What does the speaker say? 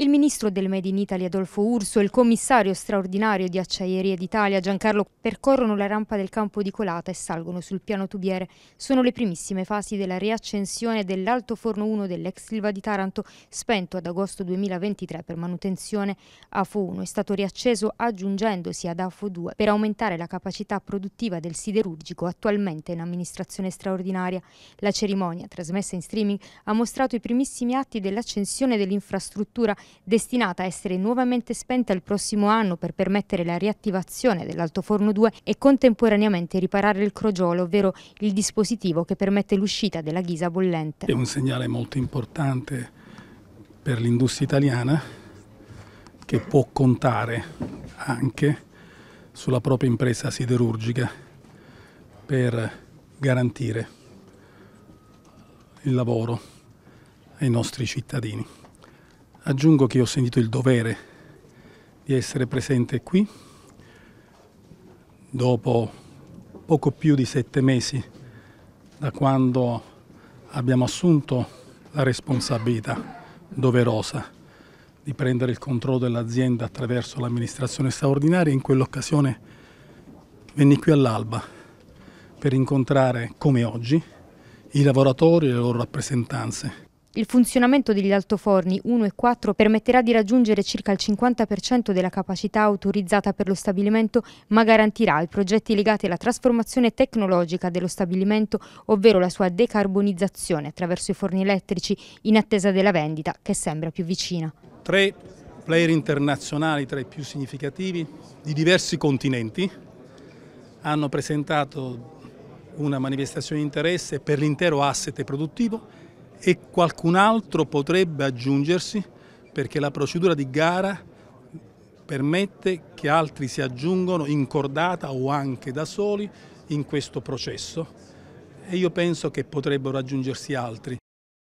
Il ministro del Made in Italy Adolfo Urso e il commissario straordinario di Acciaierie d'Italia Giancarlo percorrono la rampa del campo di Colata e salgono sul piano tubiere. Sono le primissime fasi della riaccensione dell'alto forno 1 dell'ex Silva di Taranto, spento ad agosto 2023 per manutenzione. AFO 1 è stato riacceso aggiungendosi ad AFO 2 per aumentare la capacità produttiva del siderurgico attualmente in amministrazione straordinaria. La cerimonia, trasmessa in streaming, ha mostrato i primissimi atti dell'accensione dell'infrastruttura destinata a essere nuovamente spenta il prossimo anno per permettere la riattivazione dell'altoforno 2 e contemporaneamente riparare il crogiolo, ovvero il dispositivo che permette l'uscita della ghisa bollente. È un segnale molto importante per l'industria italiana che può contare anche sulla propria impresa siderurgica per garantire il lavoro ai nostri cittadini. Aggiungo che ho sentito il dovere di essere presente qui dopo poco più di sette mesi da quando abbiamo assunto la responsabilità doverosa di prendere il controllo dell'azienda attraverso l'amministrazione straordinaria. In quell'occasione venni qui all'alba per incontrare, come oggi, i lavoratori e le loro rappresentanze il funzionamento degli altoforni 1 e 4 permetterà di raggiungere circa il 50% della capacità autorizzata per lo stabilimento, ma garantirà ai progetti legati alla trasformazione tecnologica dello stabilimento, ovvero la sua decarbonizzazione attraverso i forni elettrici, in attesa della vendita che sembra più vicina. Tre player internazionali tra i più significativi di diversi continenti hanno presentato una manifestazione di interesse per l'intero asset produttivo e qualcun altro potrebbe aggiungersi perché la procedura di gara permette che altri si aggiungano in cordata o anche da soli in questo processo e io penso che potrebbero aggiungersi altri.